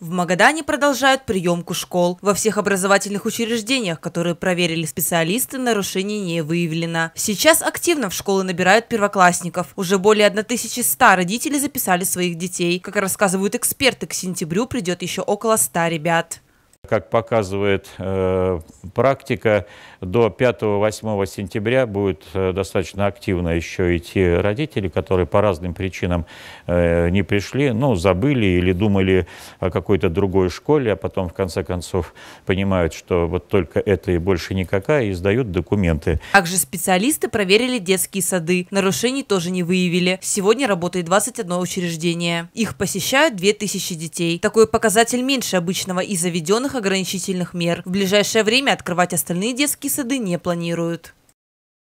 В Магадане продолжают приемку школ. Во всех образовательных учреждениях, которые проверили специалисты, нарушений не выявлено. Сейчас активно в школы набирают первоклассников. Уже более 1100 родителей записали своих детей. Как рассказывают эксперты, к сентябрю придет еще около 100 ребят. Как показывает э, практика, до 5-8 сентября будет э, достаточно активно еще идти родители, которые по разным причинам э, не пришли, ну, забыли или думали о какой-то другой школе, а потом, в конце концов, понимают, что вот только это и больше никакая, и сдают документы. Также специалисты проверили детские сады. Нарушений тоже не выявили. Сегодня работает 21 учреждение. Их посещают 2000 детей. Такой показатель меньше обычного и заведенных ограничительных мер. В ближайшее время открывать остальные детские сады не планируют.